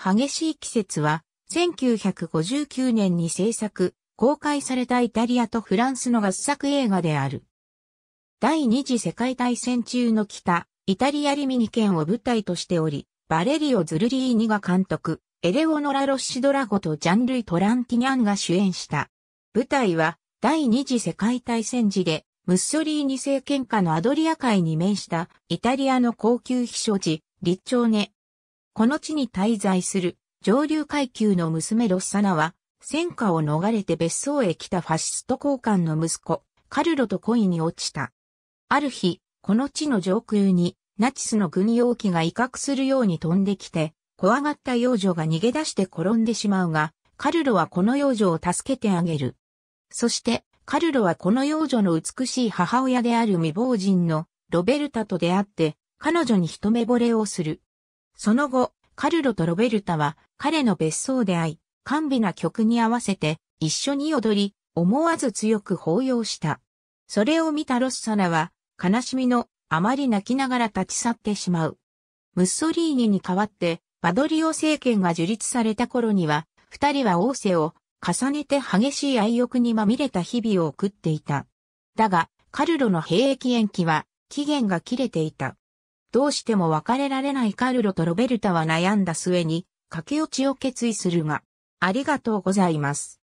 激しい季節は、1959年に制作、公開されたイタリアとフランスの合作映画である。第二次世界大戦中の北、イタリアリミニ県を舞台としており、バレリオ・ズルリーニが監督、エレオノラ・ロッシドラゴとジャンルイ・トランティニャンが主演した。舞台は、第二次世界大戦時で、ムッソリーニ政権下のアドリア海に面したイタリアの高級避暑地、リッチョーネ、この地に滞在する上流階級の娘ロッサナは、戦火を逃れて別荘へ来たファシスト交換の息子、カルロと恋に落ちた。ある日、この地の上空に、ナチスの軍用機が威嚇するように飛んできて、怖がった幼女が逃げ出して転んでしまうが、カルロはこの幼女を助けてあげる。そして、カルロはこの幼女の美しい母親である未亡人のロベルタと出会って、彼女に一目惚れをする。その後、カルロとロベルタは彼の別荘で会い、甘美な曲に合わせて一緒に踊り、思わず強く抱擁した。それを見たロッサナは、悲しみのあまり泣きながら立ち去ってしまう。ムッソリーニに代わって、バドリオ政権が樹立された頃には、二人は王政を重ねて激しい愛欲にまみれた日々を送っていた。だが、カルロの兵役延期は期限が切れていた。どうしても別れられないカルロとロベルタは悩んだ末に、駆け落ちを決意するが、ありがとうございます。